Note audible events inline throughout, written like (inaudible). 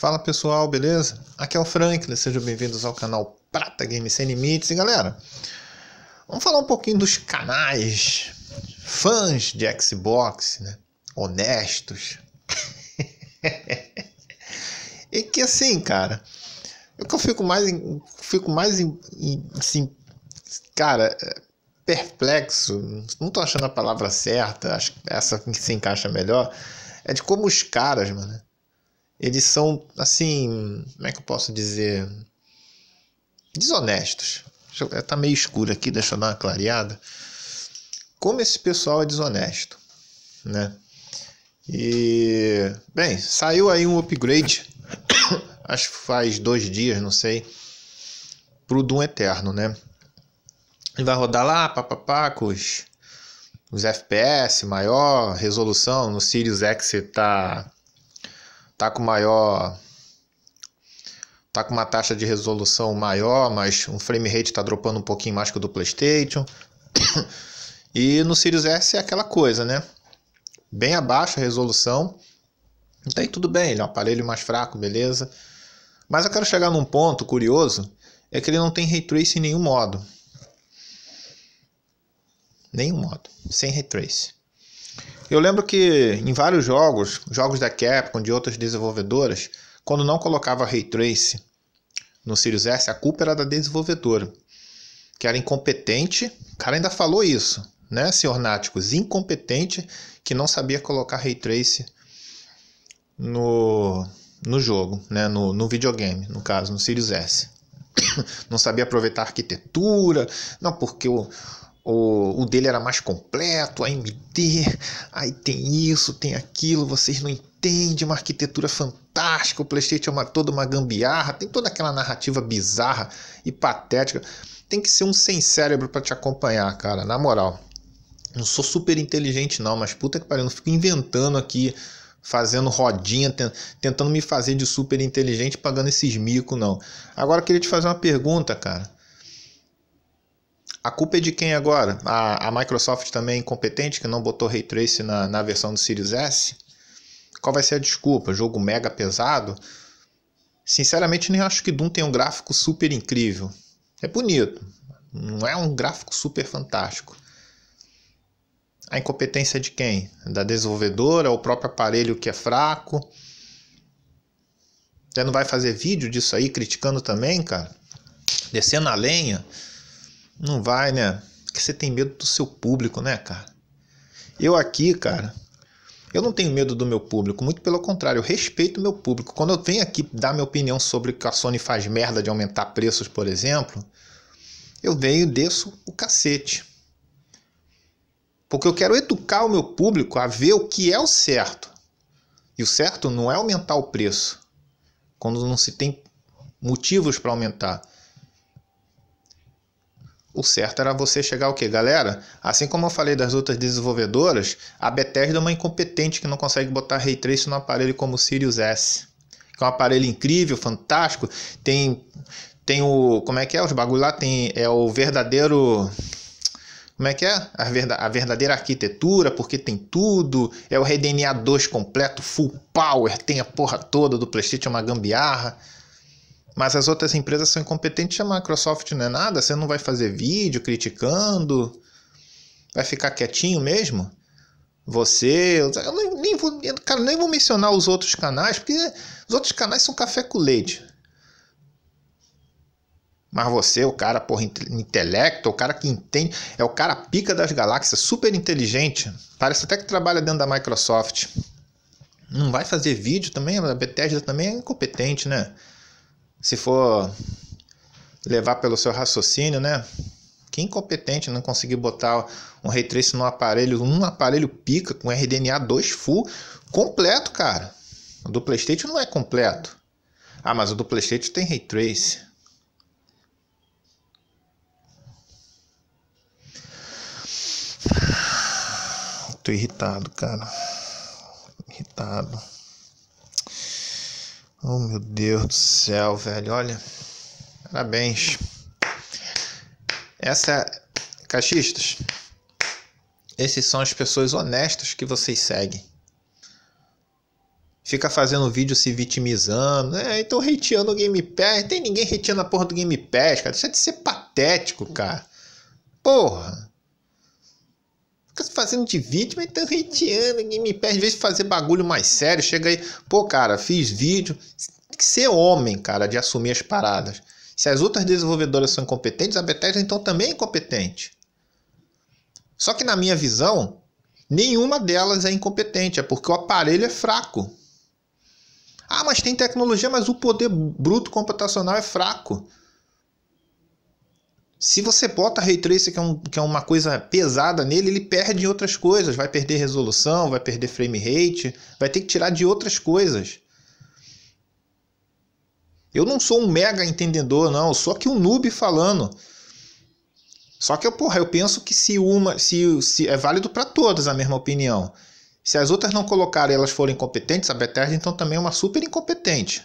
Fala pessoal, beleza? Aqui é o Franklin, sejam bem-vindos ao canal Prata Game Sem Limites. E galera, vamos falar um pouquinho dos canais fãs de Xbox, né? Honestos. (laughs) e que assim, cara, eu que eu fico mais, fico mais assim, cara, é, perplexo, não tô achando a palavra certa, acho que essa que se encaixa melhor, é de como os caras, mano eles são, assim, como é que eu posso dizer? Desonestos. tá meio escuro aqui, deixa eu dar uma clareada. Como esse pessoal é desonesto, né? E, bem, saiu aí um upgrade, (coughs) acho que faz dois dias, não sei, pro Doom Eterno, né? Ele vai rodar lá, papapá, com os, os FPS maior, resolução, no Sirius X está tá tá com maior tá com uma taxa de resolução maior, mas um frame rate tá dropando um pouquinho mais que o do PlayStation. (coughs) E no Series S é aquela coisa, né? Bem abaixo a resolução. Então tudo bem, ele é um aparelho mais fraco, beleza. Mas eu quero chegar num ponto curioso, é que ele não tem ray trace em nenhum modo. Nenhum modo, sem ray trace. Eu lembro que em vários jogos, jogos da Capcom, de outras desenvolvedoras, quando não colocava Ray Trace no Sirius S, a culpa era da desenvolvedora, que era incompetente. O cara ainda falou isso, né, senhor Náticos? Incompetente que não sabia colocar Ray Trace no, no jogo, né, no, no videogame, no caso, no Sirius S. (coughs) não sabia aproveitar a arquitetura, não, porque o o, o dele era mais completo, AMD, aí tem isso, tem aquilo, vocês não entendem, uma arquitetura fantástica, o Playstation é uma, toda uma gambiarra, tem toda aquela narrativa bizarra e patética. Tem que ser um sem cérebro para te acompanhar, cara, na moral. Não sou super inteligente não, mas puta que pariu, não fico inventando aqui, fazendo rodinha, tentando me fazer de super inteligente pagando esses mico não. Agora eu queria te fazer uma pergunta, cara. A culpa é de quem agora? A, a Microsoft também é incompetente que não botou Ray Trace na, na versão do Series S? Qual vai ser a desculpa? Jogo mega pesado? Sinceramente, nem acho que Doom tem um gráfico super incrível. É bonito, não é um gráfico super fantástico. A incompetência é de quem? Da desenvolvedora, o próprio aparelho que é fraco. Já não vai fazer vídeo disso aí criticando também, cara? Descendo a lenha. Não vai, né? Porque você tem medo do seu público, né, cara? Eu aqui, cara, eu não tenho medo do meu público, muito pelo contrário, eu respeito o meu público. Quando eu venho aqui dar minha opinião sobre que a Sony faz merda de aumentar preços, por exemplo, eu venho e desço o cacete. Porque eu quero educar o meu público a ver o que é o certo. E o certo não é aumentar o preço, quando não se tem motivos para aumentar. O certo era você chegar o que, galera? Assim como eu falei das outras desenvolvedoras, a Bethesda é uma incompetente que não consegue botar Ray Tracing no aparelho como o Sirius S. Que é um aparelho incrível, fantástico, tem tem o, como é que é? Os bagulho lá tem é o verdadeiro como é que é? A, verdadeira arquitetura, porque tem tudo. É o RDNA 2 completo, full power, tem a porra toda do PlayStation, uma gambiarra. Mas as outras empresas são incompetentes, a Microsoft não é nada, você não vai fazer vídeo criticando, vai ficar quietinho mesmo? Você, eu nem, nem vou, cara, nem vou mencionar os outros canais, porque os outros canais são café com leite. Mas você, o cara, porra, intelecto, o cara que entende, é o cara pica das galáxias, super inteligente. Parece até que trabalha dentro da Microsoft. Não vai fazer vídeo também, a Bethesda também é incompetente, né? se for levar pelo seu raciocínio, né? Que incompetente não conseguir botar um ray tracing no aparelho, um aparelho pica com RDNA 2 full completo, cara. O do PlayStation não é completo. Ah, mas o do PlayStation tem ray trace. Tô irritado, cara. Irritado. Oh, meu Deus do céu, velho. Olha, parabéns. Essa. cachistas. esses são as pessoas honestas que vocês seguem. Fica fazendo vídeo se vitimizando. É, então hateando o Game Pass. Tem ninguém hateando a porra do Game Pass, cara. Deixa de ser patético, cara. Porra. Fica se fazendo de vítima e tão tá hateando, ninguém me perde. Em vez de fazer bagulho mais sério, chega aí, pô, cara, fiz vídeo. Tem que ser homem, cara, de assumir as paradas. Se as outras desenvolvedoras são competentes, a Bethesda então também é incompetente. Só que na minha visão, nenhuma delas é incompetente, é porque o aparelho é fraco. Ah, mas tem tecnologia, mas o poder bruto computacional é fraco. Se você bota Ray Tracer, que é, um, que é uma coisa pesada nele, ele perde em outras coisas. Vai perder resolução, vai perder frame rate, vai ter que tirar de outras coisas. Eu não sou um mega entendedor, não. Só que um noob falando. Só que eu, porra, eu penso que se uma. Se, se é válido para todas a mesma opinião. Se as outras não colocarem elas forem competentes, a Bethesda então também é uma super incompetente.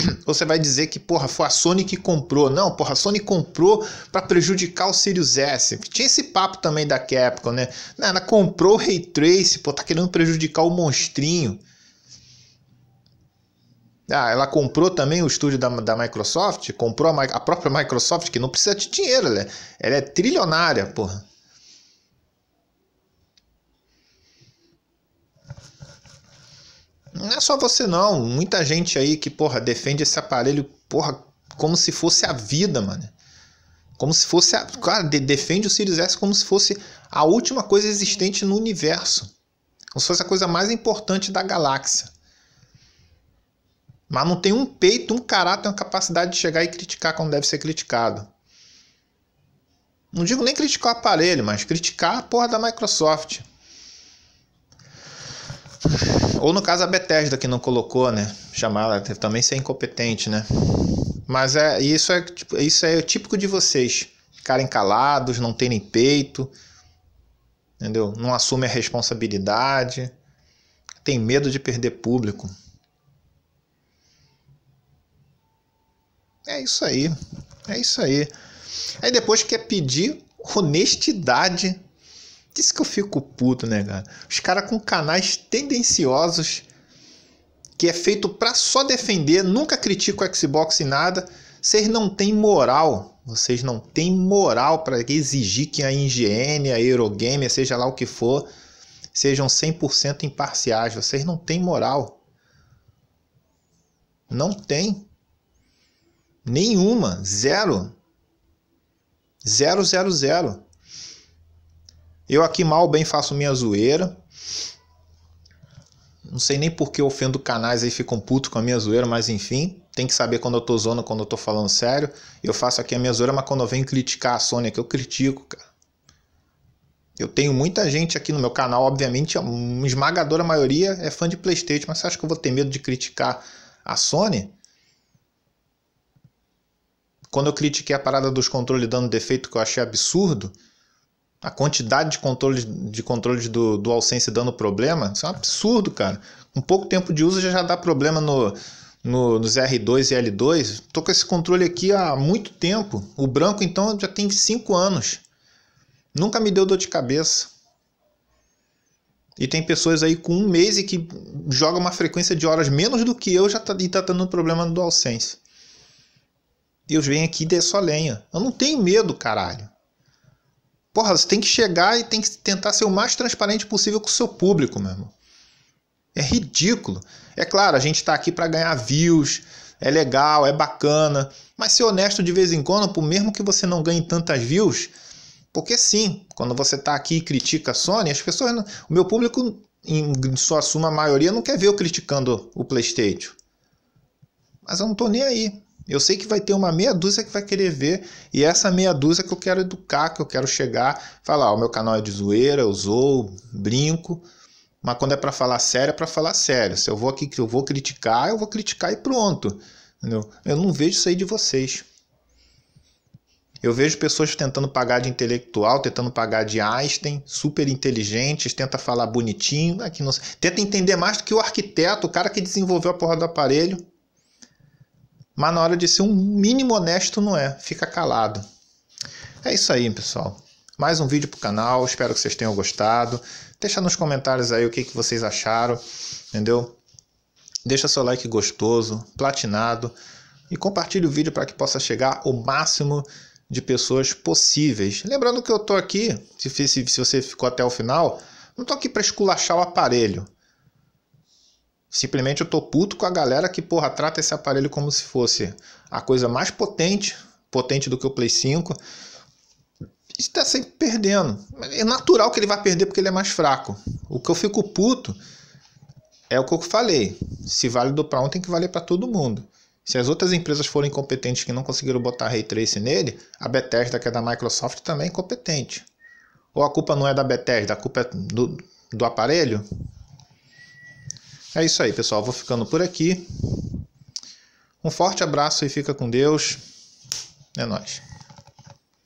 (clears throat) você vai dizer que, porra, foi a Sony que comprou. Não, porra, a Sony comprou para prejudicar o Sirius S. Tinha esse papo também da Capcom, né? Não, ela comprou o Ray Trace, pô, tá querendo prejudicar o monstrinho. Ah, ela comprou também o estúdio da, da Microsoft, comprou a, a própria Microsoft, que não precisa de dinheiro, né? Ela é trilionária, porra. é só você não, muita gente aí que, porra, defende esse aparelho, porra, como se fosse a vida, mano. Como se fosse a. Cara, de, defende o Sirius S como se fosse a última coisa existente no universo. Como se fosse a coisa mais importante da galáxia. Mas não tem um peito, um caráter, uma capacidade de chegar e criticar quando deve ser criticado. Não digo nem criticar o aparelho, mas criticar a porra da Microsoft. Ou no caso a Bethesda que não colocou, né? Chamar ela também ser incompetente, né? Mas é isso é tipo, isso é típico de vocês, ficarem calados, não terem peito, entendeu? Não assumem a responsabilidade, tem medo de perder público. É isso aí. É isso aí. Aí depois quer pedir honestidade isso que eu fico puto, né, cara? Os caras com canais tendenciosos que é feito para só defender, nunca critica o Xbox em nada. Vocês não têm moral, vocês não têm moral para exigir que a IGN, a Eurogamer, seja lá o que for, sejam 100% imparciais. Vocês não têm moral. Não tem. Nenhuma, zero. Zero, zero, zero. Eu aqui mal bem faço minha zoeira. Não sei nem por que ofendo canais aí, ficam puto com a minha zoeira, mas enfim, tem que saber quando eu tô zona, quando eu tô falando sério. Eu faço aqui a minha zoeira, mas quando eu venho criticar a Sony, que eu critico, cara. Eu tenho muita gente aqui no meu canal, obviamente, uma esmagadora maioria é fã de PlayStation, mas você acha que eu vou ter medo de criticar a Sony? Quando eu critiquei a parada dos controles dando defeito que eu achei absurdo, a quantidade de controles, de controles do, do dando problema, isso é um absurdo, cara. Com pouco tempo de uso já, já dá problema no, no, nos R2 e L2. Tô com esse controle aqui há muito tempo. O branco, então, já tem 5 anos. Nunca me deu dor de cabeça. E tem pessoas aí com um mês e que joga uma frequência de horas menos do que eu já tá, e tá tendo problema no DualSense. Deus vem aqui e dê só lenha. Eu não tenho medo, caralho. Porra, você tem que chegar e tem que tentar ser o mais transparente possível com o seu público, meu irmão. É ridículo. É claro, a gente está aqui para ganhar views, é legal, é bacana, mas ser honesto de vez em quando, por mesmo que você não ganhe tantas views, porque sim, quando você está aqui e critica a Sony, as pessoas, não... o meu público, em sua suma maioria, não quer ver eu criticando o PlayStation. Mas eu não estou nem aí. Eu sei que vai ter uma meia dúzia que vai querer ver, e essa meia dúzia que eu quero educar, que eu quero chegar, falar: o meu canal é de zoeira, eu zoo, brinco. Mas quando é para falar sério, é para falar sério. Se eu vou aqui que eu vou criticar, eu vou criticar e pronto. Entendeu? Eu não vejo isso aí de vocês. Eu vejo pessoas tentando pagar de intelectual, tentando pagar de Einstein, super inteligentes, tenta falar bonitinho, aqui é não, tenta entender mais do que o arquiteto, o cara que desenvolveu a porra do aparelho. Mas na hora de ser um mínimo honesto, não é. Fica calado. É isso aí, pessoal. Mais um vídeo para o canal. Espero que vocês tenham gostado. Deixa nos comentários aí o que, que vocês acharam. Entendeu? Deixa seu like gostoso, platinado. E compartilhe o vídeo para que possa chegar o máximo de pessoas possíveis. Lembrando que eu estou aqui, se, se, se você ficou até o final, não estou aqui para esculachar o aparelho. Simplesmente eu tô puto com a galera que, porra, trata esse aparelho como se fosse a coisa mais potente, potente do que o Play 5. Está sempre perdendo. É natural que ele vá perder porque ele é mais fraco. O que eu fico puto é o que eu falei. Se vale do para um, tem que valer para todo mundo. Se as outras empresas forem competentes que não conseguiram botar Ray Trace nele, a Bethesda, que é da Microsoft, também é incompetente. Ou a culpa não é da Bethesda, a culpa é do, do aparelho? É isso aí, pessoal. Vou ficando por aqui. Um forte abraço e fica com Deus. É nóis.